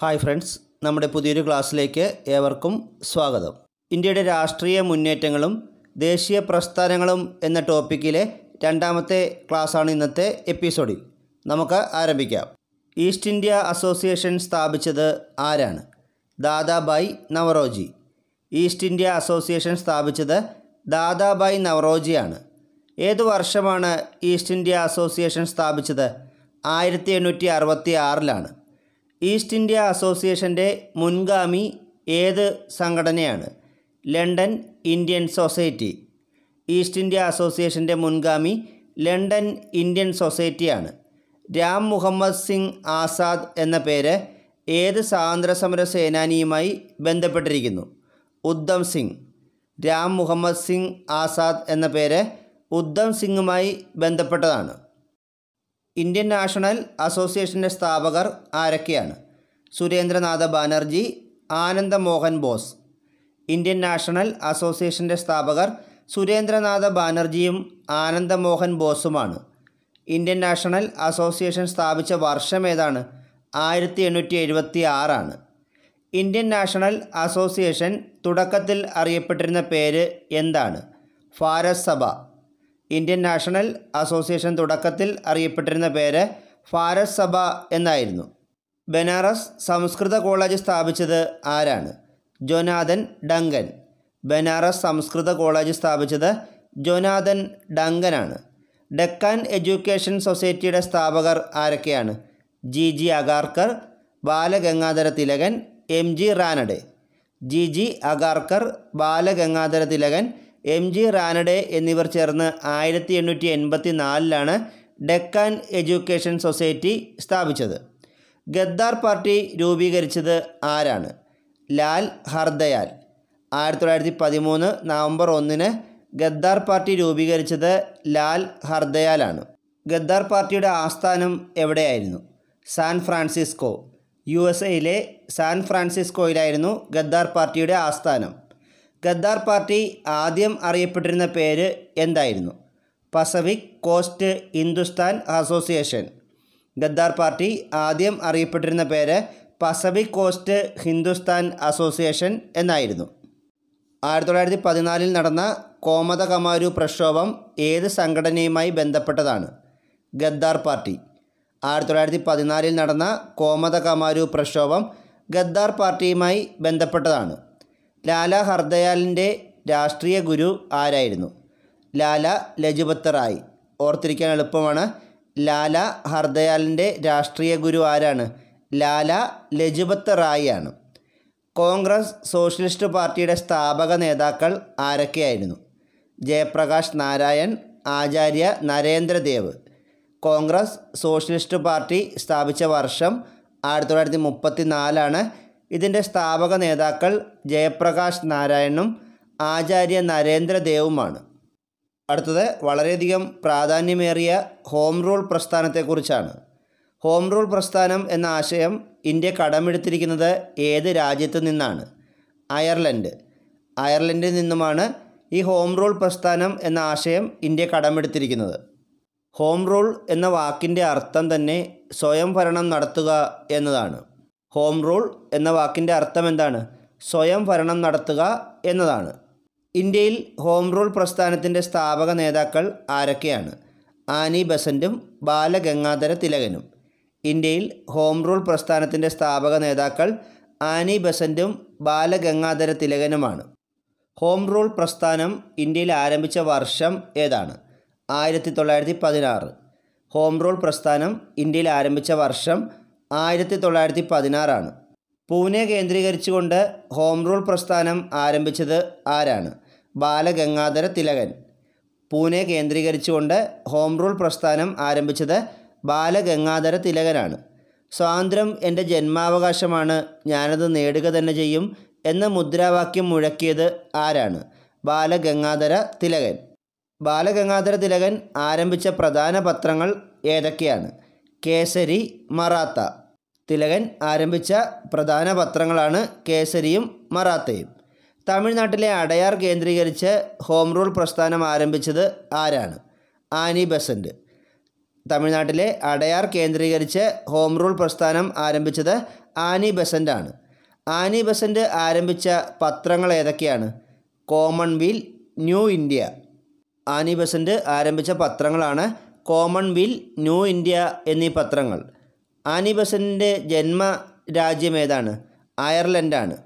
hi friends നമ്മുടെ പുതിയൊരു ക്ലാസ്സിലേക്ക് ഏവർക്കും സ്വാഗതം ഇന്ത്യയുടെ രാഷ്ട്രീയ മുന്നേറ്റങ്ങളും ദേശീയ പ്രസ്ഥാനങ്ങളും എന്ന ടോപ്പിക്കിലെ രണ്ടാമത്തെ ക്ലാസ്സാണ് ഇന്നത്തെ എപ്പിസോഡിൽ നമുക്ക് ആരംഭിക്കാം ഈസ്റ്റ് ഇന്ത്യ അസോസിയേഷൻ സ്ഥാപിച്ചത് ആരാണ് Dadabhai Naoroji East India Association സ്ഥാപിച്ചത് ദാദാബായ് നവറോജിയാണ് ഏത് വർഷമാണ് ഈസ്റ്റ് ഇന്ത്യ അസോസിയേഷൻ സ്ഥാപിച്ചത് ആയിരത്തി എണ്ണൂറ്റി അറുപത്തി ആറിലാണ് ഈസ്റ്റ് ഇന്ത്യ അസോസിയേഷൻ്റെ മുൻഗാമി ഏത് സംഘടനയാണ് London Indian Society East India അസോസിയേഷൻ്റെ മുൻഗാമി ലണ്ടൻ ഇന്ത്യൻ സൊസൈറ്റിയാണ് രാം മുഹമ്മദ് സിംഗ് ആസാദ് എന്ന പേര് ഏത് സ്വാതന്ത്ര്യസമര സേനാനിയുമായി ബന്ധപ്പെട്ടിരിക്കുന്നു ഉദ്ധം സിംഗ് രാം മുഹമ്മദ് സിംഗ് ആസാദ് എന്ന പേര് ഉദ്ധം സിംഗുമായി ബന്ധപ്പെട്ടതാണ് ഇന്ത്യൻ നാഷണൽ അസോസിയേഷൻ്റെ സ്ഥാപകർ ആരൊക്കെയാണ് സുരേന്ദ്രനാഥ ബാനർജി ആനന്ദ മോഹൻ ബോസ് ഇന്ത്യൻ നാഷണൽ അസോസിയേഷൻ്റെ സ്ഥാപകർ സുരേന്ദ്രനാഥ ബാനർജിയും ആനന്ദ മോഹൻ ബോസുമാണ് ഇന്ത്യൻ നാഷണൽ അസോസിയേഷൻ സ്ഥാപിച്ച വർഷം ഏതാണ് ആയിരത്തി എണ്ണൂറ്റി എഴുപത്തി ആറാണ് ഇന്ത്യൻ നാഷണൽ അസോസിയേഷൻ തുടക്കത്തിൽ അറിയപ്പെട്ടിരുന്ന പേര് എന്താണ് ഫാരസ് സഭ ഇന്ത്യൻ നാഷണൽ അസോസിയേഷൻ തുടക്കത്തിൽ അറിയപ്പെട്ടിരുന്ന പേര് ഫാരസ് സഭ എന്നായിരുന്നു ബനാറസ് സംസ്കൃത കോളേജ് സ്ഥാപിച്ചത് ആരാണ് ജൊനാഥൻ ഡങ്കൻ ബനാറസ് സംസ്കൃത കോളേജ് സ്ഥാപിച്ചത് ജൊനാഥൻ ഡങ്കനാണ് ഡെക്കാൻ എഡ്യൂക്കേഷൻ സൊസൈറ്റിയുടെ സ്ഥാപകർ ആരൊക്കെയാണ് G G Agarkar Balagangadhara Tilak M G Ranade G G Agarkar Balagangadhara Tilak M G Ranade എന്നിവർ ചേർന്ന് ആയിരത്തി എണ്ണൂറ്റി എൺപത്തി നാലിലാണ് ഡെക്കാൻ എഡ്യൂക്കേഷൻ സൊസൈറ്റി സ്ഥാപിച്ചത് ഗദ്ദാർ പാർട്ടി രൂപീകരിച്ചത് ആരാണ് ലാൽ ഹർദയാൽ ആയിരത്തി തൊള്ളായിരത്തി പതിമൂന്ന് നവംബർ ഒന്നിന് ഗദ്ദാർ പാർട്ടി രൂപീകരിച്ചത് ലാൽ ഹർദയാലാണ് ഗദ്ദാർ പാർട്ടിയുടെ ആസ്ഥാനം എവിടെയായിരുന്നു സാൻ ഫ്രാൻസിസ്കോ യു എസ് എയിലെ സാൻ ഫ്രാൻസിസ്കോയിലായിരുന്നു ഗദ്ദാർ പാർട്ടിയുടെ ആസ്ഥാനം ഗദ്ദാർ പാർട്ടി ആദ്യം അറിയപ്പെട്ടിരുന്ന പേര് എന്തായിരുന്നു Pacific Coast Hindustan Association Ghadar Party ആദ്യം അറിയപ്പെട്ടിരുന്ന പേര് പസഫിക് കോസ്റ്റ് ഹിന്ദുസ്ഥാൻ അസോസിയേഷൻ എന്നായിരുന്നു ആയിരത്തി തൊള്ളായിരത്തി പതിനാലിൽ നടന്ന കോമത കമാരു പ്രക്ഷോഭം ഏത് സംഘടനയുമായി ബന്ധപ്പെട്ടതാണ് ഗദ്ദാർ പാർട്ടി ആയിരത്തി തൊള്ളായിരത്തി പതിനാലിൽ നടന്ന കോമത കമാരു പ്രക്ഷോഭം ഗദ്ദാർ പാർട്ടിയുമായി ബന്ധപ്പെട്ടതാണ് ലാല ഹർദയാലിൻ്റെ രാഷ്ട്രീയ ഗുരു ആരായിരുന്നു ലാല ലജുപത് റായ് ഓർത്തിരിക്കാൻ എളുപ്പമാണ് ലാല ഹർദയാലിൻ്റെ രാഷ്ട്രീയ ഗുരു ആരാണ് ലാല ലജുപത് റായ് ആണ് കോൺഗ്രസ് സോഷ്യലിസ്റ്റ് പാർട്ടിയുടെ സ്ഥാപക നേതാക്കൾ ആരൊക്കെയായിരുന്നു Jayaprakash Narayan Acharya Narendra Dev Congress Socialist Party സ്ഥാപിച്ച വർഷം ആയിരത്തി തൊള്ളായിരത്തി മുപ്പത്തി നാലാണ് ഇതിൻ്റെ സ്ഥാപക നേതാക്കൾ ജയപ്രകാശ് നാരായണും ആചാര്യ നരേന്ദ്രദേവുമാണ് അടുത്തത് വളരെയധികം പ്രാധാന്യമേറിയ ഹോം റൂൾ പ്രസ്ഥാനത്തെക്കുറിച്ചാണ് ഹോം റൂൾ പ്രസ്ഥാനം എന്ന ആശയം ഇന്ത്യ കടമെടുത്തിരിക്കുന്നത് ഏത് രാജ്യത്തു നിന്നാണ് അയർലൻഡ് അയർലൻഡിൽ നിന്നുമാണ് ഈ ഹോം റൂൾ പ്രസ്ഥാനം എന്ന ആശയം ഇന്ത്യ കടമെടുത്തിരിക്കുന്നത് ഹോം റൂൾ എന്ന വാക്കിൻ്റെ അർത്ഥം തന്നെ സ്വയം ഭരണം നടത്തുക എന്നതാണ് ഹോം റൂൾ എന്ന വാക്കിൻ്റെ അർത്ഥം എന്താണ് സ്വയം ഭരണം നടത്തുക എന്നതാണ് ഇന്ത്യയിൽ ഹോം റൂൾ പ്രസ്ഥാനത്തിൻ്റെ സ്ഥാപക നേതാക്കൾ ആരൊക്കെയാണ് ആനി ബസന്റും ബാലഗംഗാധര തിലകനും ഇന്ത്യയിൽ ഹോം റൂൾ പ്രസ്ഥാനത്തിൻ്റെ സ്ഥാപക നേതാക്കൾ ആനി ബസന്റും ബാലഗംഗാധര തിലകനുമാണ് ഹോം റൂൾ പ്രസ്ഥാനം ഇന്ത്യയിൽ ആരംഭിച്ച വർഷം ഏതാണ് ആയിരത്തി തൊള്ളായിരത്തി പതിനാറ് ഹോം റൂൾ പ്രസ്ഥാനം ഇന്ത്യയിൽ ആരംഭിച്ച വർഷം ആയിരത്തി തൊള്ളായിരത്തി പതിനാറാണ് പൂനെ കേന്ദ്രീകരിച്ചുകൊണ്ട് ഹോം റൂൾ പ്രസ്ഥാനം ആരംഭിച്ചത് ആരാണ് ബാലഗംഗാധര തിലകൻ പൂനെ കേന്ദ്രീകരിച്ചുകൊണ്ട് ഹോം റൂൾ പ്രസ്ഥാനം ആരംഭിച്ചത് ബാലഗംഗാധര തിലകനാണ് സ്വാതന്ത്ര്യം എൻ്റെ ജന്മാവകാശമാണ് ഞാനത് നേടുക തന്നെ ചെയ്യും എന്ന മുദ്രാവാക്യം മുഴക്കിയത് ആരാണ് ബാലഗംഗാധര തിലകൻ ബാലഗംഗാധര തിലകൻ ആരംഭിച്ച പ്രധാന പത്രങ്ങൾ ഏതൊക്കെയാണ് കേസരി മറാത്ത തിലകൻ ആരംഭിച്ച പ്രധാന പത്രങ്ങളാണ് കേസരിയും മറാത്തയും തമിഴ്നാട്ടിലെ അടയാർ കേന്ദ്രീകരിച്ച് ഹോം റൂൾ പ്രസ്ഥാനം ആരംഭിച്ചത് ആരാണ് ആനി ബസന്റ് തമിഴ്നാട്ടിലെ അടയാർ കേന്ദ്രീകരിച്ച് ഹോം റൂൾ പ്രസ്ഥാനം ആരംഭിച്ചത് ആനി ബസൻ്റാണ് ആനി ബസൻ്റ് ആരംഭിച്ച പത്രങ്ങൾ ഏതൊക്കെയാണ് Commonweal New India Annie Besant ആരംഭിച്ച പത്രങ്ങളാണ് വിൽ ന്യൂ ഇന്ത്യ എന്നീ പത്രങ്ങൾ ആനി ബസൻ്റെ ജന്മ രാജ്യം ഏതാണ് അയർലൻഡാണ്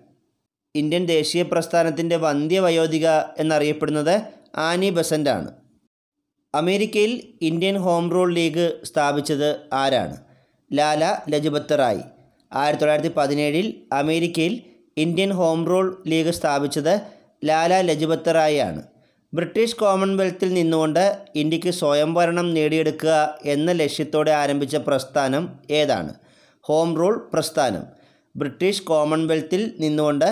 ഇന്ത്യൻ ദേശീയ പ്രസ്ഥാനത്തിൻ്റെ വന്ധ്യവയോധിക എന്നറിയപ്പെടുന്നത് ആനി ബസൻ്റാണ് അമേരിക്കയിൽ ഇന്ത്യൻ ഹോം റൂൾ ലീഗ് സ്ഥാപിച്ചത് ആരാണ് ലാല ലജ്പത് റായ് ആയിരത്തി തൊള്ളായിരത്തി പതിനേഴിൽ അമേരിക്കയിൽ ഇന്ത്യൻ ഹോം റൂൾ ലീഗ് സ്ഥാപിച്ചത് ലാല ലജ്പത് റായ് ആണ് ബ്രിട്ടീഷ് കോമൺവെൽത്തിൽ നിന്നുകൊണ്ട് ഇന്ത്യക്ക് സ്വയംഭരണം നേടിയെടുക്കുക എന്ന ലക്ഷ്യത്തോടെ ആരംഭിച്ച പ്രസ്ഥാനം ഏതാണ് ഹോം റൂൾ പ്രസ്ഥാനം ബ്രിട്ടീഷ് കോമൺവെൽത്തിൽ നിന്നുകൊണ്ട്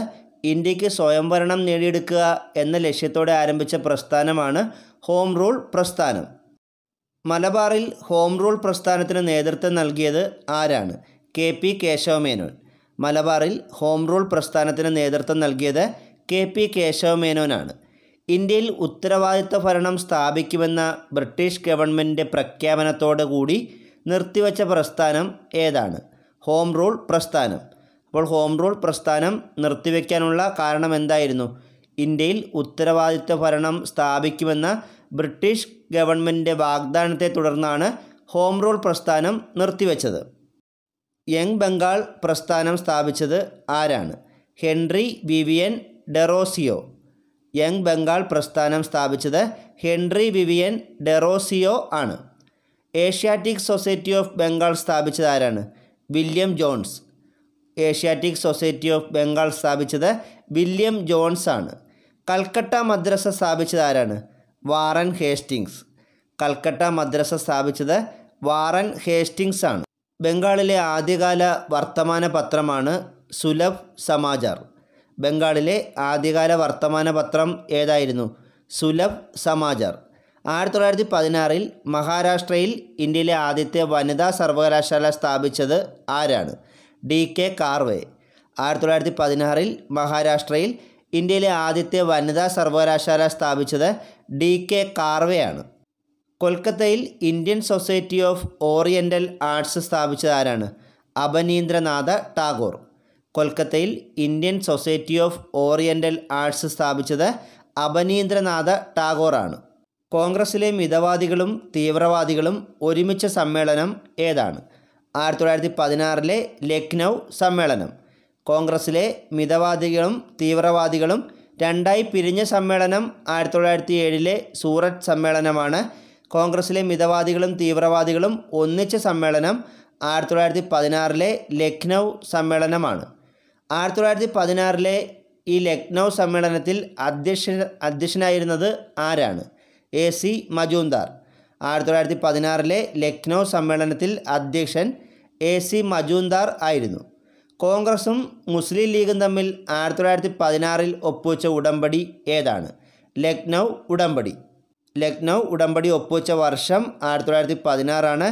ഇന്ത്യക്ക് സ്വയംഭരണം നേടിയെടുക്കുക എന്ന ലക്ഷ്യത്തോടെ ആരംഭിച്ച പ്രസ്ഥാനമാണ് ഹോം റൂൾ പ്രസ്ഥാനം മലബാറിൽ ഹോം റൂൾ പ്രസ്ഥാനത്തിന് നേതൃത്വം നൽകിയത് ആരാണ് കെ പി കേശവമേനോൻ മലബാറിൽ ഹോം റൂൾ പ്രസ്ഥാനത്തിന് നേതൃത്വം നൽകിയത് കെ പി കേശവമേനോനാണ് ഇന്ത്യയിൽ ഉത്തരവാദിത്വ ഭരണം സ്ഥാപിക്കുമെന്ന ബ്രിട്ടീഷ് ഗവൺമെൻറ്റിൻ്റെ പ്രഖ്യാപനത്തോടു കൂടി നിർത്തിവച്ച പ്രസ്ഥാനം ഏതാണ് ഹോം റൂൾ പ്രസ്ഥാനം അപ്പോൾ ഹോം റൂൾ പ്രസ്ഥാനം നിർത്തിവെക്കാനുള്ള കാരണം എന്തായിരുന്നു ഇന്ത്യയിൽ ഉത്തരവാദിത്വ ഭരണം സ്ഥാപിക്കുമെന്ന ബ്രിട്ടീഷ് ഗവൺമെൻറ്റിൻ്റെ വാഗ്ദാനത്തെ തുടർന്നാണ് ഹോം റൂൾ പ്രസ്ഥാനം നിർത്തിവെച്ചത് യങ് ബംഗാൾ പ്രസ്ഥാനം സ്ഥാപിച്ചത് ആരാണ് Henry Vivian Derozio Young Bengal പ്രസ്ഥാനം സ്ഥാപിച്ചത് ഹെൻറി വിവിയൻ ഡെറോസിയോ ആണ് ഏഷ്യാറ്റിക് സൊസൈറ്റി ഓഫ് ബംഗാൾ സ്ഥാപിച്ചത് ആരാണ് William Jones Asiatic Society of Bengal സ്ഥാപിച്ചത് വില്യം ജോൺസ് ആണ് കൽക്കട്ട മദ്രസ സ്ഥാപിച്ചത് ആരാണ് വാറൻ ഹേസ്റ്റിങ്സ് കൽക്കട്ട മദ്രസ സ്ഥാപിച്ചത് വാറൻ ഹേസ്റ്റിങ്സ് ആണ് ബംഗാളിലെ ആദ്യകാല വർത്തമാന പത്രമാണ് സുലഭ് സമാചാർ ബംഗാളിലെ ആദ്യകാല വർത്തമാന പത്രം ഏതായിരുന്നു സുലഭ് സമാചർ ആയിരത്തി തൊള്ളായിരത്തി പതിനാറിൽ മഹാരാഷ്ട്രയിൽ ഇന്ത്യയിലെ ആദ്യത്തെ വനിതാ സർവകലാശാല സ്ഥാപിച്ചത് ആരാണ് ഡി കെ കാർവേ ആയിരത്തി തൊള്ളായിരത്തി പതിനാറിൽ മഹാരാഷ്ട്രയിൽ ഇന്ത്യയിലെ ആദ്യത്തെ വനിതാ സർവകലാശാല സ്ഥാപിച്ചത് ഡി കെ ആണ് കൊൽക്കത്തയിൽ Indian Society of Oriental Arts സ്ഥാപിച്ചത് ആരാണ് അപനീന്ദ്രനാഥ ടാഗോർ കൊൽക്കത്തയിൽ Indian Society of Oriental Arts സ്ഥാപിച്ചത് അപനീന്ദ്രനാഥ ടാഗോറാണ് കോൺഗ്രസിലെ മിതവാദികളും തീവ്രവാദികളും ഒരുമിച്ച സമ്മേളനം ഏതാണ് ആയിരത്തി തൊള്ളായിരത്തി പതിനാറിലെ ലക്നൗ സമ്മേളനം കോൺഗ്രസിലെ മിതവാദികളും തീവ്രവാദികളും രണ്ടായി പിരിഞ്ഞ സമ്മേളനം ആയിരത്തി തൊള്ളായിരത്തി ഏഴിലെ സൂററ്റ് സമ്മേളനമാണ് കോൺഗ്രസിലെ മിതവാദികളും തീവ്രവാദികളും ഒന്നിച്ച സമ്മേളനം ആയിരത്തി തൊള്ളായിരത്തി പതിനാറിലെ ലക്നൗ സമ്മേളനമാണ് ആയിരത്തി തൊള്ളായിരത്തി പതിനാറിലെ ഈ ലക്നൗ സമ്മേളനത്തിൽ അധ്യക്ഷ അധ്യക്ഷനായിരുന്നത് ആരാണ് എ സി മജൂന്ദാർ ആയിരത്തി തൊള്ളായിരത്തി പതിനാറിലെ ലക്നൗ സമ്മേളനത്തിൽ അധ്യക്ഷൻ എ സി മജൂന്ദാർ ആയിരുന്നു കോൺഗ്രസും മുസ്ലിം ലീഗും തമ്മിൽ ആയിരത്തി തൊള്ളായിരത്തി പതിനാറിൽ ഒപ്പുവെച്ച ഉടമ്പടി ഏതാണ് ലക്നൗ ഉടമ്പടി ലക്നൗ ഉടമ്പടി ഒപ്പുവെച്ച വർഷം ആയിരത്തി തൊള്ളായിരത്തി പതിനാറാണ്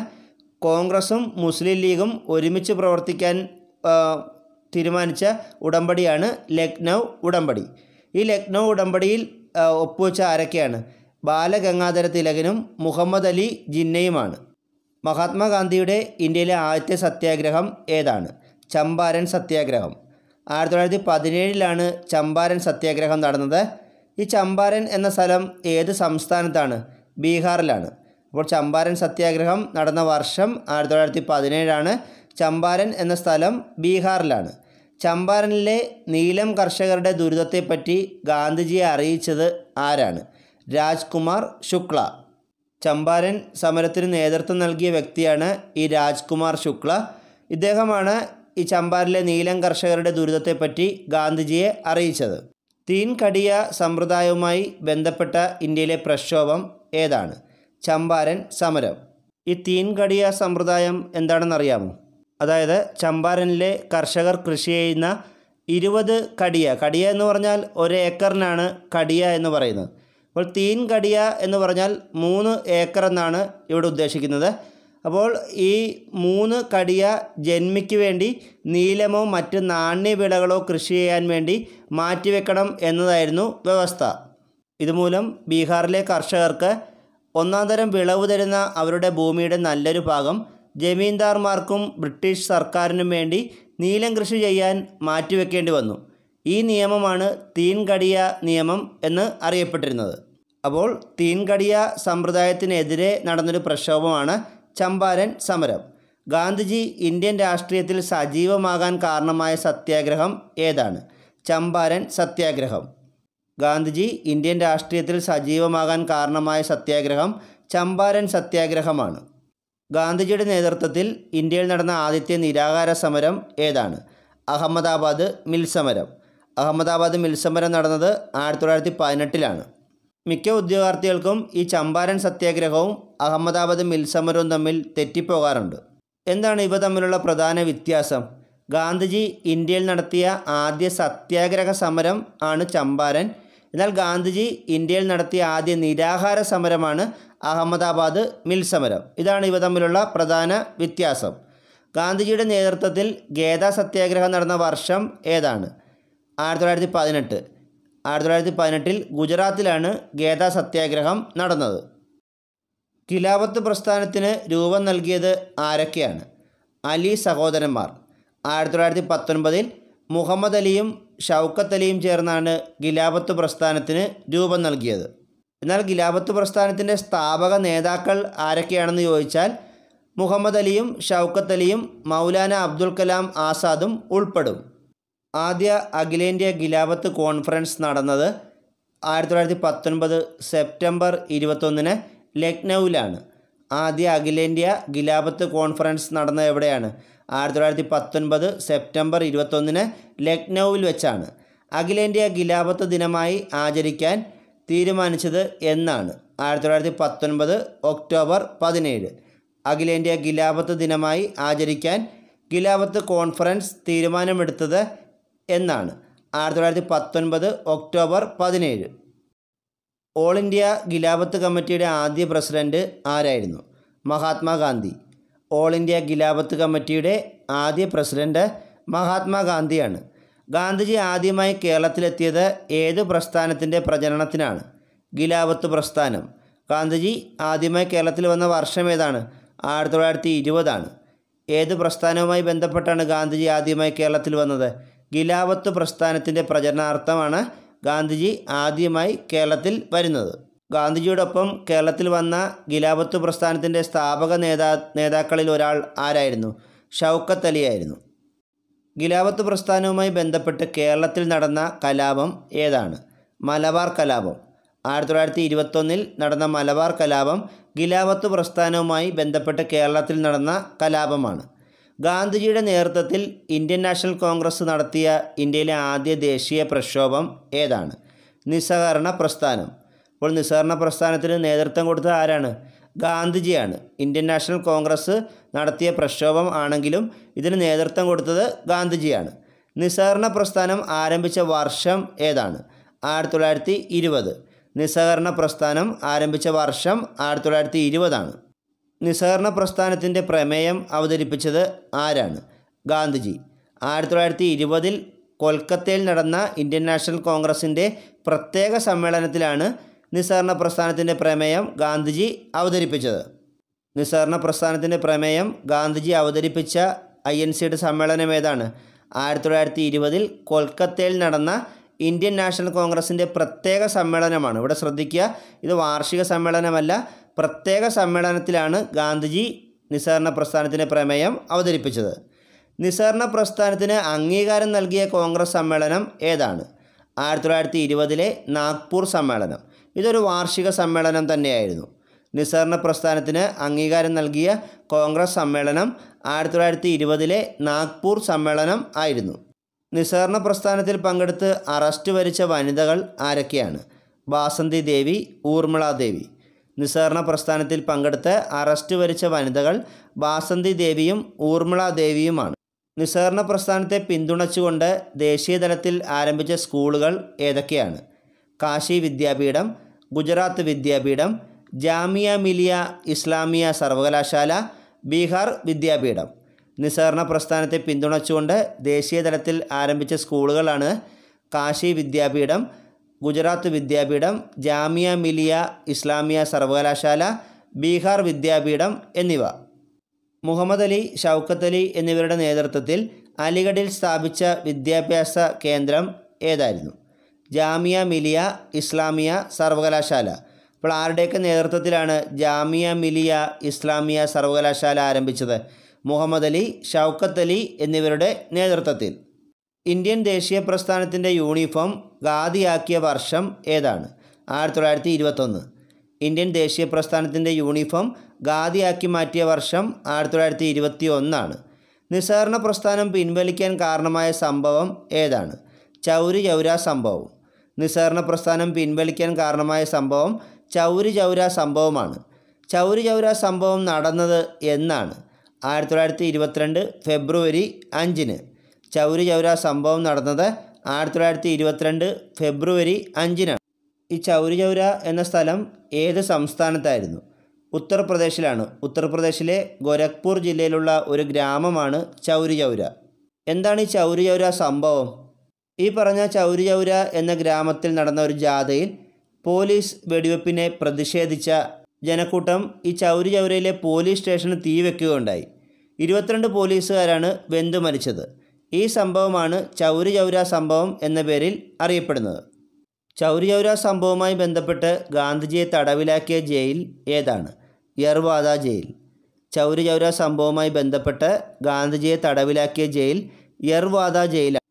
കോൺഗ്രസും മുസ്ലിം ലീഗും ഒരുമിച്ച് പ്രവർത്തിക്കാൻ തീരുമാനിച്ച ഉടമ്പടിയാണ് ലക്നൗ ഉടമ്പടി ഈ ലക്നൗ ഉടമ്പടിയിൽ ഒപ്പുവെച്ച ആരൊക്കെയാണ് ബാലഗംഗാധര തിലകനും മുഹമ്മദ് അലി ജിന്നയുമാണ് മഹാത്മാഗാന്ധിയുടെ ഇന്ത്യയിലെ ആദ്യത്തെ സത്യാഗ്രഹം ഏതാണ് ചമ്പാരൻ സത്യാഗ്രഹം ആയിരത്തി തൊള്ളായിരത്തി പതിനേഴിലാണ് ചമ്പാരൻ സത്യാഗ്രഹം നടന്നത് ഈ ചമ്പാരൻ എന്ന സ്ഥലം ഏത് സംസ്ഥാനത്താണ് ബീഹാറിലാണ് അപ്പോൾ ചമ്പാരൻ സത്യാഗ്രഹം നടന്ന വർഷം ആയിരത്തി തൊള്ളായിരത്തി പതിനേഴാണ് ചമ്പാരൻ എന്ന സ്ഥലം ബീഹാറിലാണ് ചമ്പാരനിലെ നീലം കർഷകരുടെ ദുരിതത്തെപ്പറ്റി ഗാന്ധിജിയെ അറിയിച്ചത് ആരാണ് രാജ്കുമാർ ശുക്ല ചമ്പാരൻ സമരത്തിന് നേതൃത്വം നൽകിയ വ്യക്തിയാണ് ഈ രാജ്കുമാർ ശുക്ല ഇദ്ദേഹമാണ് ഈ ചമ്പാരിലെ നീലം കർഷകരുടെ ദുരിതത്തെപ്പറ്റി ഗാന്ധിജിയെ അറിയിച്ചത് തീൻ കടിയ സമ്പ്രദായവുമായി ബന്ധപ്പെട്ട ഇന്ത്യയിലെ പ്രക്ഷോഭം ഏതാണ് ചമ്പാരൻ സമരം ഈ തീൻ കടിയ സമ്പ്രദായം എന്താണെന്നറിയാമോ അതായത് ചമ്പാരനിലെ കർഷകർ കൃഷി ചെയ്യുന്ന ഇരുപത് കടിയ കടിയ എന്ന് പറഞ്ഞാൽ ഒരു ഏക്കറിനാണ് കടിയ എന്ന് പറയുന്നത് അപ്പോൾ തീൻ കടിയ എന്ന് പറഞ്ഞാൽ മൂന്ന് ഏക്കർ എന്നാണ് ഇവിടെ ഉദ്ദേശിക്കുന്നത് അപ്പോൾ ഈ മൂന്ന് കടിയ ജന്മിക്ക് വേണ്ടി നീലമോ മറ്റ് നാണ്യ വിളകളോ കൃഷി ചെയ്യാൻ വേണ്ടി മാറ്റിവെക്കണം എന്നതായിരുന്നു വ്യവസ്ഥ ഇതുമൂലം ബീഹാറിലെ കർഷകർക്ക് ഒന്നാം തരം വിളവ് തരുന്ന അവരുടെ ഭൂമിയുടെ നല്ലൊരു ഭാഗം ജമീന്ദാർമാർക്കും ബ്രിട്ടീഷ് സർക്കാരിനും വേണ്ടി നീലം കൃഷി ചെയ്യാൻ മാറ്റിവെക്കേണ്ടി വന്നു ഈ നിയമമാണ് തീൻകടിയ നിയമം എന്ന് അറിയപ്പെട്ടിരുന്നത് അപ്പോൾ തീൻകടിയ സമ്പ്രദായത്തിനെതിരെ നടന്നൊരു പ്രക്ഷോഭമാണ് ചമ്പാരൻ സമരം ഗാന്ധിജി ഇന്ത്യൻ രാഷ്ട്രീയത്തിൽ സജീവമാകാൻ കാരണമായ സത്യാഗ്രഹം ഏതാണ് ചമ്പാരൻ സത്യാഗ്രഹം ഗാന്ധിജി ഇന്ത്യൻ രാഷ്ട്രീയത്തിൽ സജീവമാകാൻ കാരണമായ സത്യാഗ്രഹം ചമ്പാരൻ സത്യാഗ്രഹമാണ് ഗാന്ധിജിയുടെ നേതൃത്വത്തിൽ ഇന്ത്യയിൽ നടന്ന ആദ്യത്തെ നിരാഹാര സമരം ഏതാണ് അഹമ്മദാബാദ് മിൽ സമരം അഹമ്മദാബാദ് മിൽ സമരം നടന്നത് ആയിരത്തി തൊള്ളായിരത്തി പതിനെട്ടിലാണ് മിക്ക ഉദ്യോഗാർത്ഥികൾക്കും ഈ ചമ്പാരൻ സത്യാഗ്രഹവും അഹമ്മദാബാദ് മിൽ സമരവും തമ്മിൽ തെറ്റിപ്പോകാറുണ്ട് എന്താണ് ഇവ തമ്മിലുള്ള പ്രധാന വ്യത്യാസം ഗാന്ധിജി ഇന്ത്യയിൽ നടത്തിയ ആദ്യ സത്യാഗ്രഹ സമരം ആണ് ചമ്പാരൻ എന്നാൽ ഗാന്ധിജി ഇന്ത്യയിൽ നടത്തിയ ആദ്യ നിരാഹാര സമരമാണ് അഹമ്മദാബാദ് മിൽ സമരം ഇതാണ് ഇവ തമ്മിലുള്ള പ്രധാന വ്യത്യാസം ഗാന്ധിജിയുടെ നേതൃത്വത്തിൽ ഗേദ സത്യാഗ്രഹം നടന്ന വർഷം ഏതാണ് ആയിരത്തി തൊള്ളായിരത്തി പതിനെട്ട് ആയിരത്തി തൊള്ളായിരത്തി പതിനെട്ടിൽ ഗുജറാത്തിലാണ് ഗേദ സത്യാഗ്രഹം നടന്നത് കിലാവത്ത് പ്രസ്ഥാനത്തിന് രൂപം നൽകിയത് ആരൊക്കെയാണ് അലി സഹോദരന്മാർ ആയിരത്തി തൊള്ളായിരത്തി പത്തൊൻപതിൽ മുഹമ്മദ് അലിയും ഷൗക്കത്ത് അലിയും ചേർന്നാണ് ഗിലാബത്ത് പ്രസ്ഥാനത്തിന് രൂപം നൽകിയത് എന്നാൽ ഗിലാബത്ത് പ്രസ്ഥാനത്തിൻ്റെ സ്ഥാപക നേതാക്കൾ ആരൊക്കെയാണെന്ന് ചോദിച്ചാൽ മുഹമ്മദ് അലിയും ഷൗക്കത്ത് അലിയും മൗലാന അബ്ദുൽ കലാം ആസാദും ഉൾപ്പെടും ആദ്യ അഖിലേന്ത്യാ ഗിലാബത്ത് കോൺഫറൻസ് നടന്നത് ആയിരത്തി തൊള്ളായിരത്തി പത്തൊൻപത് സെപ്റ്റംബർ ഇരുപത്തൊന്നിന് ലക്നൗവിലാണ് ആദ്യ അഖിലേന്ത്യാ ഗിലാബത്ത് കോൺഫറൻസ് നടന്നത് എവിടെയാണ് ആയിരത്തി തൊള്ളായിരത്തി പത്തൊൻപത് സെപ്റ്റംബർ ഇരുപത്തൊന്നിന് ലക്നൌവിൽ വെച്ചാണ് അഖിലേന്ത്യാ ഖിലാപത്ത് ദിനമായി ആചരിക്കാൻ തീരുമാനിച്ചത് എന്നാണ് ആയിരത്തി തൊള്ളായിരത്തി പത്തൊൻപത് ഒക്ടോബർ പതിനേഴ് അഖിലേന്ത്യാ ഖിലാപത്ത് ദിനമായി ആചരിക്കാൻ ഖിലാപത്ത് കോൺഫറൻസ് തീരുമാനമെടുത്തത് എന്നാണ് ആയിരത്തി തൊള്ളായിരത്തി പത്തൊൻപത് ഒക്ടോബർ പതിനേഴ് ഓൾ ഇന്ത്യ ഖിലാപത്ത് കമ്മിറ്റിയുടെ ആദ്യ പ്രസിഡൻറ്റ് ആരായിരുന്നു മഹാത്മാഗാന്ധി ഓൾ ഇന്ത്യ ഖിലാഫത്ത് കമ്മിറ്റിയുടെ ആദ്യ പ്രസിഡന്റ് മഹാത്മാഗാന്ധിയാണ് ഗാന്ധിജി ആദ്യമായി കേരളത്തിലെത്തിയത് ഏത് പ്രസ്ഥാനത്തിൻ്റെ പ്രചരണത്തിനാണ് ഖിലാഫത്ത് പ്രസ്ഥാനം ഗാന്ധിജി ആദ്യമായി കേരളത്തിൽ വന്ന വർഷം ഏതാണ് ആയിരത്തി തൊള്ളായിരത്തി ഇരുപതാണ് ഏത് പ്രസ്ഥാനവുമായി ബന്ധപ്പെട്ടാണ് ഗാന്ധിജി ആദ്യമായി കേരളത്തിൽ വന്നത് ഖിലാഫത്ത് പ്രസ്ഥാനത്തിൻ്റെ പ്രചരണാർത്ഥമാണ് ഗാന്ധിജി ആദ്യമായി കേരളത്തിൽ വരുന്നത് ഗാന്ധിജിയോടൊപ്പം കേരളത്തിൽ വന്ന ഗിലാപത്ത് പ്രസ്ഥാനത്തിൻ്റെ സ്ഥാപക നേതാ നേതാക്കളിൽ ഒരാൾ ആരായിരുന്നു ഷൗക്കത്ത് അലിയായിരുന്നു ഗിലാപത്ത് പ്രസ്ഥാനവുമായി ബന്ധപ്പെട്ട് കേരളത്തിൽ നടന്ന കലാപം ഏതാണ് മലബാർ കലാപം ആയിരത്തി തൊള്ളായിരത്തി ഇരുപത്തൊന്നിൽ നടന്ന മലബാർ കലാപം ഗിലാപത്ത് പ്രസ്ഥാനവുമായി ബന്ധപ്പെട്ട് കേരളത്തിൽ നടന്ന കലാപമാണ് ഗാന്ധിജിയുടെ നേതൃത്വത്തിൽ ഇന്ത്യൻ നാഷണൽ കോൺഗ്രസ് നടത്തിയ ഇന്ത്യയിലെ ആദ്യ ദേശീയ പ്രക്ഷോഭം ഏതാണ് നിസ്സഹകരണ പ്രസ്ഥാനം അപ്പോൾ നിസ്സഹകരണ പ്രസ്ഥാനത്തിന് നേതൃത്വം കൊടുത്തത് ആരാണ് ഗാന്ധിജിയാണ് ഇന്ത്യൻ നാഷണൽ കോൺഗ്രസ് നടത്തിയ പ്രക്ഷോഭം ആണെങ്കിലും ഇതിന് നേതൃത്വം കൊടുത്തത് ഗാന്ധിജിയാണ് നിസ്സഹകരണ പ്രസ്ഥാനം ആരംഭിച്ച വർഷം ഏതാണ് ആയിരത്തി തൊള്ളായിരത്തി ഇരുപത് നിസ്സഹകരണ പ്രസ്ഥാനം ആരംഭിച്ച വർഷം ആയിരത്തി തൊള്ളായിരത്തി ഇരുപതാണ് നിസ്സഹകരണ പ്രസ്ഥാനത്തിൻ്റെ പ്രമേയം അവതരിപ്പിച്ചത് ആരാണ് ഗാന്ധിജി ആയിരത്തി തൊള്ളായിരത്തി ഇരുപതിൽ കൊൽക്കത്തയിൽ നടന്ന ഇന്ത്യൻ നാഷണൽ കോൺഗ്രസിൻ്റെ പ്രത്യേക സമ്മേളനത്തിലാണ് നിസ്സഹകരണ പ്രസ്ഥാനത്തിൻ്റെ പ്രമേയം ഗാന്ധിജി അവതരിപ്പിച്ചത് നിസ്സഹകരണ പ്രസ്ഥാനത്തിൻ്റെ പ്രമേയം ഗാന്ധിജി അവതരിപ്പിച്ച ഐ എൻ സിയുടെ സമ്മേളനം ഏതാണ് ആയിരത്തി തൊള്ളായിരത്തി ഇരുപതിൽ കൊൽക്കത്തയിൽ നടന്ന ഇന്ത്യൻ നാഷണൽ കോൺഗ്രസിൻ്റെ പ്രത്യേക സമ്മേളനമാണ് ഇവിടെ ശ്രദ്ധിക്കുക ഇത് വാർഷിക സമ്മേളനമല്ല പ്രത്യേക സമ്മേളനത്തിലാണ് ഗാന്ധിജി നിസ്സഹരണ പ്രസ്ഥാനത്തിൻ്റെ പ്രമേയം അവതരിപ്പിച്ചത് നിസ്സഹരണ പ്രസ്ഥാനത്തിന് അംഗീകാരം നൽകിയ കോൺഗ്രസ് സമ്മേളനം ഏതാണ് ആയിരത്തി തൊള്ളായിരത്തി ഇരുപതിലെ നാഗ്പൂർ സമ്മേളനം ഇതൊരു വാർഷിക സമ്മേളനം തന്നെയായിരുന്നു നിസ്സരണ പ്രസ്ഥാനത്തിന് അംഗീകാരം നൽകിയ കോൺഗ്രസ് സമ്മേളനം ആയിരത്തി തൊള്ളായിരത്തി ഇരുപതിലെ നാഗ്പൂർ സമ്മേളനം ആയിരുന്നു നിസ്സരണ പ്രസ്ഥാനത്തിൽ പങ്കെടുത്ത് അറസ്റ്റ് വരിച്ച വനിതകൾ ആരൊക്കെയാണ് ബാസന്തി ദേവി ഊർമിള ദേവി നിസ്സരണ പ്രസ്ഥാനത്തിൽ പങ്കെടുത്ത് അറസ്റ്റ് വരിച്ച വനിതകൾ ബാസന്തി ദേവിയും ഊർമിള ദേവിയുമാണ് നിസ്സരണ പ്രസ്ഥാനത്തെ പിന്തുണച്ചുകൊണ്ട് ദേശീയതലത്തിൽ ആരംഭിച്ച സ്കൂളുകൾ ഏതൊക്കെയാണ് കാശി വിദ്യാപീഠം ഗുജറാത്ത് വിദ്യാപീഠം ജാമിയ മിലിയ ഇസ്ലാമിയ സർവകലാശാല ബീഹാർ വിദ്യാപീഠം നിസ്സഹരണ പ്രസ്ഥാനത്തെ പിന്തുണച്ചുകൊണ്ട് ദേശീയ തലത്തിൽ ആരംഭിച്ച സ്കൂളുകളാണ് കാശി വിദ്യാപീഠം ഗുജറാത്ത് വിദ്യാപീഠം ജാമിയ മിലിയ ഇസ്ലാമിയ സർവകലാശാല ബീഹാർ വിദ്യാപീഠം എന്നിവ മുഹമ്മദ് അലി ഷൗക്കത്ത് അലി എന്നിവരുടെ നേതൃത്വത്തിൽ അലിഗഡിൽ സ്ഥാപിച്ച വിദ്യാഭ്യാസ കേന്ദ്രം ഏതായിരുന്നു ജാമിയ മിലിയ ഇസ്ലാമിയ സർവകലാശാല അപ്പോൾ ആരുടെയൊക്കെ നേതൃത്വത്തിലാണ് ജാമിയ മിലിയ ഇസ്ലാമിയ സർവകലാശാല ആരംഭിച്ചത് മുഹമ്മദ് അലി ഷൗക്കത്ത് അലി എന്നിവരുടെ നേതൃത്വത്തിൽ ഇന്ത്യൻ ദേശീയ പ്രസ്ഥാനത്തിൻ്റെ യൂണിഫോം ഖാദിയാക്കിയ വർഷം ഏതാണ് ആയിരത്തി തൊള്ളായിരത്തി ഇരുപത്തൊന്ന് ഇന്ത്യൻ ദേശീയ പ്രസ്ഥാനത്തിൻ്റെ യൂണിഫോം ഖാദിയാക്കി മാറ്റിയ വർഷം ആയിരത്തി തൊള്ളായിരത്തി ഇരുപത്തി ഒന്നാണ് നിസ്സഹകരണ പ്രസ്ഥാനം പിൻവലിക്കാൻ കാരണമായ സംഭവം ഏതാണ് ചൗരി ചൗരാ സംഭവം നിസ്സഹരണ പ്രസ്ഥാനം പിൻവലിക്കാൻ കാരണമായ സംഭവം ചൗരി ചൗര സംഭവമാണ് ചൗരി ചൗര സംഭവം നടന്നത് എന്നാണ് ആയിരത്തി തൊള്ളായിരത്തി ഇരുപത്തിരണ്ട് ഫെബ്രുവരി അഞ്ചിന് ചൗരി ചൗര സംഭവം നടന്നത് ആയിരത്തി തൊള്ളായിരത്തി ഇരുപത്തിരണ്ട് ഫെബ്രുവരി അഞ്ചിനാണ് ഈ ചൗരി ചൗര എന്ന സ്ഥലം ഏത് സംസ്ഥാനത്തായിരുന്നു ഉത്തർപ്രദേശിലാണ് ഉത്തർപ്രദേശിലെ ഗോരഖ്പൂർ ജില്ലയിലുള്ള ഒരു ഗ്രാമമാണ് ചൗരി ചൗര എന്താണ് ഈ ചൗരി ചൗര സംഭവം ഈ പറഞ്ഞ ചൗര എന്ന ഗ്രാമത്തിൽ നടന്ന ഒരു ജാഥയിൽ പോലീസ് വെടിവെപ്പിനെ പ്രതിഷേധിച്ച ജനക്കൂട്ടം ഈ ചൗരയിലെ പോലീസ് സ്റ്റേഷന് വെക്കുകയുണ്ടായി ഇരുപത്തിരണ്ട് പോലീസുകാരാണ് വെന്തു മരിച്ചത് ഈ സംഭവമാണ് ചൗര സംഭവം എന്ന പേരിൽ അറിയപ്പെടുന്നത് ചൗര സംഭവവുമായി ബന്ധപ്പെട്ട് ഗാന്ധിജിയെ തടവിലാക്കിയ ജയിൽ ഏതാണ് യർവാദ ജയിൽ ചൗര സംഭവവുമായി ബന്ധപ്പെട്ട് ഗാന്ധിജിയെ തടവിലാക്കിയ ജയിൽ യർവാദ ജയിലാണ്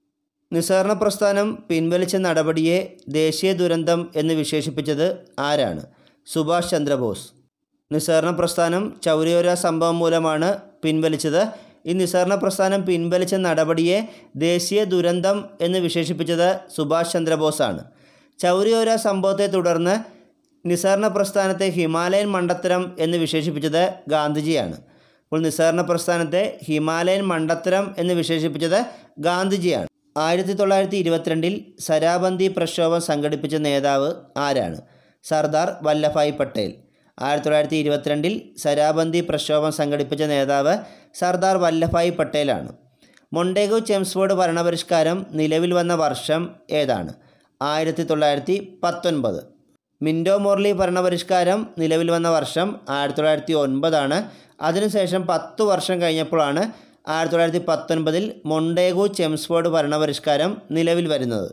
നിസ്സാരണ പ്രസ്ഥാനം പിൻവലിച്ച നടപടിയെ ദേശീയ ദുരന്തം എന്ന് വിശേഷിപ്പിച്ചത് ആരാണ് സുഭാഷ് ചന്ദ്രബോസ് നിസ്സാരണ പ്രസ്ഥാനം ചൗരയോര സംഭവം മൂലമാണ് പിൻവലിച്ചത് ഈ നിസ്സാരണ പ്രസ്ഥാനം പിൻവലിച്ച നടപടിയെ ദേശീയ ദുരന്തം എന്ന് വിശേഷിപ്പിച്ചത് സുഭാഷ് ചന്ദ്രബോസാണ് ചൗരിയോര സംഭവത്തെ തുടർന്ന് നിസ്സാരണ പ്രസ്ഥാനത്തെ ഹിമാലയൻ മണ്ടത്തരം എന്ന് വിശേഷിപ്പിച്ചത് ഗാന്ധിജിയാണ് അപ്പോൾ നിസ്സാരണ പ്രസ്ഥാനത്തെ ഹിമാലയൻ മണ്ടത്തരം എന്ന് വിശേഷിപ്പിച്ചത് ഗാന്ധിജിയാണ് ആയിരത്തി തൊള്ളായിരത്തി ഇരുപത്തിരണ്ടിൽ സരാബന്ദി പ്രക്ഷോഭം സംഘടിപ്പിച്ച നേതാവ് ആരാണ് സർദാർ വല്ലഭായ് പട്ടേൽ ആയിരത്തി തൊള്ളായിരത്തി ഇരുപത്തിരണ്ടിൽ സരാബന്ദി പ്രക്ഷോഭം സംഘടിപ്പിച്ച നേതാവ് സർദാർ വല്ലഭായ് പട്ടേലാണ് മൊണ്ടേഗോ ചെംസ്ഫോർഡ് ഭരണപരിഷ്കാരം നിലവിൽ വന്ന വർഷം ഏതാണ് ആയിരത്തി തൊള്ളായിരത്തി പത്തൊൻപത് മിൻഡോ മോർലി ഭരണപരിഷ്കാരം നിലവിൽ വന്ന വർഷം ആയിരത്തി തൊള്ളായിരത്തി ഒൻപതാണ് അതിനുശേഷം പത്തു വർഷം കഴിഞ്ഞപ്പോഴാണ് ആയിരത്തി തൊള്ളായിരത്തി പത്തൊൻപതിൽ മൊണ്ടേഗോ ചെംസ്ഫോർഡ് ഭരണപരിഷ്കാരം നിലവിൽ വരുന്നത്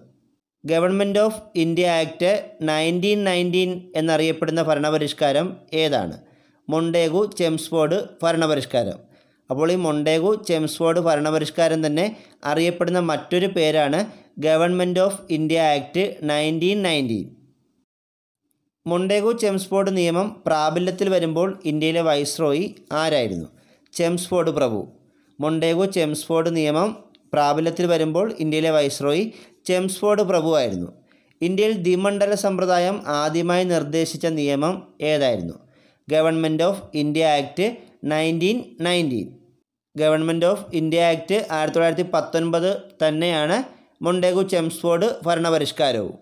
Government of India Act nineteen nineteen എന്നറിയപ്പെടുന്ന ഭരണപരിഷ്കാരം ഏതാണ് മൊണ്ടേഗു ചെംസ്ഫോർഡ് ഭരണപരിഷ്കാരം അപ്പോൾ ഈ മൊണ്ടേഗു ചെംസ്ഫോർഡ് ഭരണപരിഷ്കാരം തന്നെ അറിയപ്പെടുന്ന മറ്റൊരു പേരാണ് Government of India Act nineteen nineteen Montague Chelmsford നിയമം പ്രാബല്യത്തിൽ വരുമ്പോൾ ഇന്ത്യയിലെ വൈസ്രോയി ആരായിരുന്നു ചെംസ്ഫോർഡ് പ്രഭു മൊണ്ടേഗോ ചെംസ്ഫോർഡ് നിയമം പ്രാബല്യത്തിൽ വരുമ്പോൾ ഇന്ത്യയിലെ വൈസ്രോയി ചെംസ്ഫോർഡ് പ്രഭുവായിരുന്നു ഇന്ത്യയിൽ ദ്വിമണ്ഡല സമ്പ്രദായം ആദ്യമായി നിർദ്ദേശിച്ച നിയമം ഏതായിരുന്നു Government of India Act nineteen nineteen Government of India Act ആയിരത്തി തൊള്ളായിരത്തി പത്തൊൻപത് തന്നെയാണ് മൊണ്ടേഗു ചെംസ്ഫോർഡ് ഭരണപരിഷ്കാരവും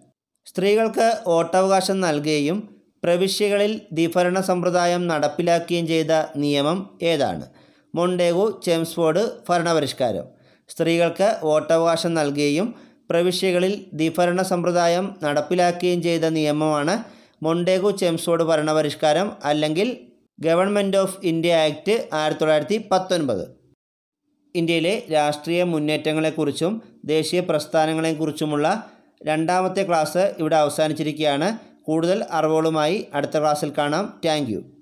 സ്ത്രീകൾക്ക് വോട്ടവകാശം നൽകുകയും പ്രവിശ്യകളിൽ ദ്വിഭരണ സമ്പ്രദായം നടപ്പിലാക്കുകയും ചെയ്ത നിയമം ഏതാണ് മൊണ്ടേഗു ചേംസ്ഫോർഡ് ഭരണപരിഷ്കാരം സ്ത്രീകൾക്ക് വോട്ടവകാശം നൽകുകയും പ്രവിശ്യകളിൽ ദ്വിഭരണ സമ്പ്രദായം നടപ്പിലാക്കുകയും ചെയ്ത നിയമമാണ് മൊണ്ടേഗു ചേംസ്ഫോർഡ് ഭരണപരിഷ്കാരം അല്ലെങ്കിൽ ഗവൺമെൻറ് ഓഫ് ഇന്ത്യ ആക്ട് ആയിരത്തി തൊള്ളായിരത്തി പത്തൊൻപത് ഇന്ത്യയിലെ രാഷ്ട്രീയ മുന്നേറ്റങ്ങളെക്കുറിച്ചും ദേശീയ പ്രസ്ഥാനങ്ങളെക്കുറിച്ചുമുള്ള രണ്ടാമത്തെ ക്ലാസ് ഇവിടെ അവസാനിച്ചിരിക്കുകയാണ് കൂടുതൽ അറിവുകളുമായി അടുത്ത ക്ലാസ്സിൽ കാണാം താങ്ക്